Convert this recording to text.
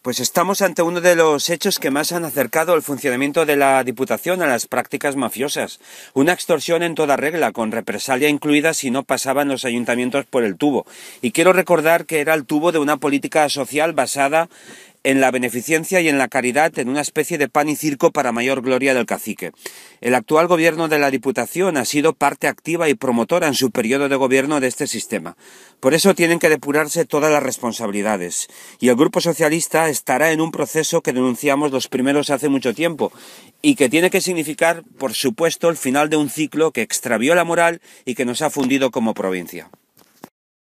Pues estamos ante uno de los hechos que más han acercado el funcionamiento de la Diputación a las prácticas mafiosas. Una extorsión en toda regla, con represalia incluida si no pasaban los ayuntamientos por el tubo. Y quiero recordar que era el tubo de una política social basada en la beneficencia y en la caridad en una especie de pan y circo para mayor gloria del cacique. El actual gobierno de la Diputación ha sido parte activa y promotora en su periodo de gobierno de este sistema. Por eso tienen que depurarse todas las responsabilidades. Y el Grupo Socialista estará en un proceso que denunciamos los primeros hace mucho tiempo y que tiene que significar, por supuesto, el final de un ciclo que extravió la moral y que nos ha fundido como provincia.